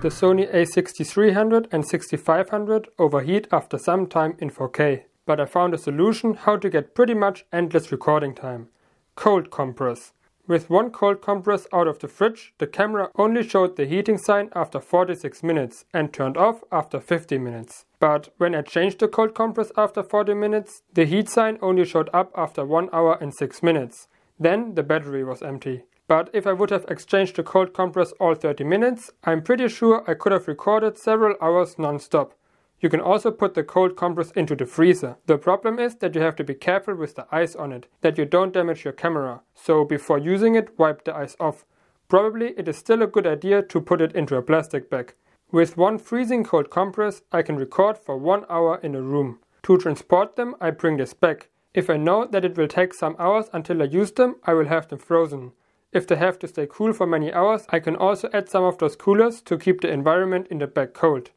The Sony a6300 and 6500 overheat after some time in 4K, but I found a solution how to get pretty much endless recording time. Cold compress. With one cold compress out of the fridge, the camera only showed the heating sign after 46 minutes and turned off after 50 minutes. But when I changed the cold compress after 40 minutes, the heat sign only showed up after 1 hour and 6 minutes. Then the battery was empty. But if I would have exchanged the cold compress all 30 minutes, I'm pretty sure I could have recorded several hours non-stop. You can also put the cold compress into the freezer. The problem is that you have to be careful with the ice on it, that you don't damage your camera. So before using it, wipe the ice off. Probably it is still a good idea to put it into a plastic bag. With one freezing cold compress, I can record for one hour in a room. To transport them, I bring this back. If I know that it will take some hours until I use them, I will have them frozen. If they have to stay cool for many hours, I can also add some of those coolers to keep the environment in the bag cold.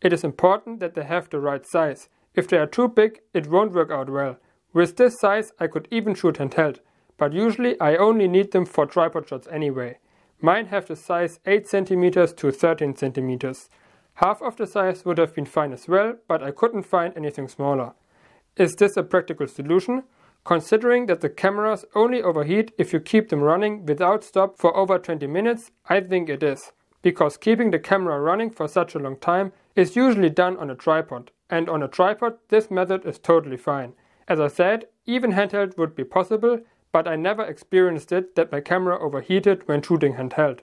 It is important that they have the right size. If they are too big, it won't work out well. With this size, I could even shoot handheld, but usually I only need them for tripod shots anyway. Mine have the size 8cm to 13cm. Half of the size would have been fine as well, but I couldn't find anything smaller. Is this a practical solution? Considering that the cameras only overheat if you keep them running without stop for over 20 minutes, I think it is. Because keeping the camera running for such a long time is usually done on a tripod, and on a tripod this method is totally fine. As I said, even handheld would be possible, but I never experienced it that my camera overheated when shooting handheld.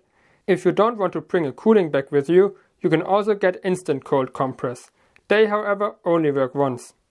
If you don't want to bring a cooling bag with you, you can also get instant cold compress. They however only work once.